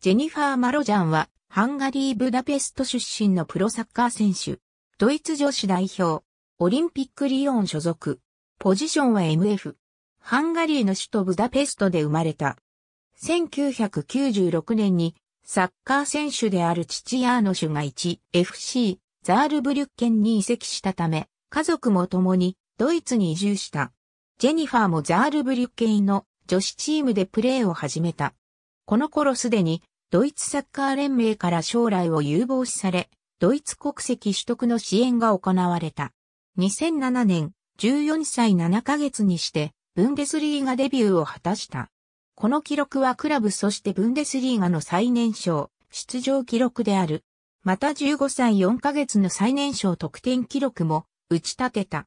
ジェニファー・マロジャンは、ハンガリー・ブダペスト出身のプロサッカー選手。ドイツ女子代表。オリンピックリオン所属。ポジションは MF。ハンガリーの首都ブダペストで生まれた。1996年に、サッカー選手である父ヤーノシュが 1FC、ザールブリュッケンに移籍したため、家族も共にドイツに移住した。ジェニファーもザールブリュッケンの女子チームでプレーを始めた。この頃すでに、ドイツサッカー連盟から将来を有望視され、ドイツ国籍取得の支援が行われた。2007年、14歳7ヶ月にして、ブンデスリーガデビューを果たした。この記録はクラブそしてブンデスリーガの最年少、出場記録である。また15歳4ヶ月の最年少得点記録も打ち立てた。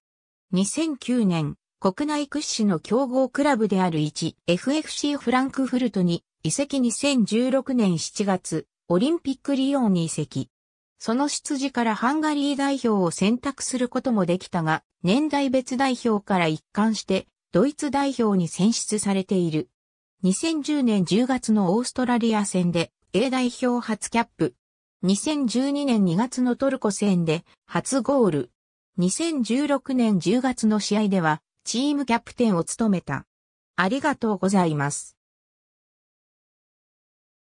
2009年、国内屈指の強豪クラブである 1FFC フランクフルトに移籍2016年7月、オリンピックリオンに移籍。その出自からハンガリー代表を選択することもできたが、年代別代表から一貫して、ドイツ代表に選出されている。2010年10月のオーストラリア戦で A 代表初キャップ。2012年2月のトルコ戦で初ゴール。2016年10月の試合ではチームキャプテンを務めた。ありがとうございます。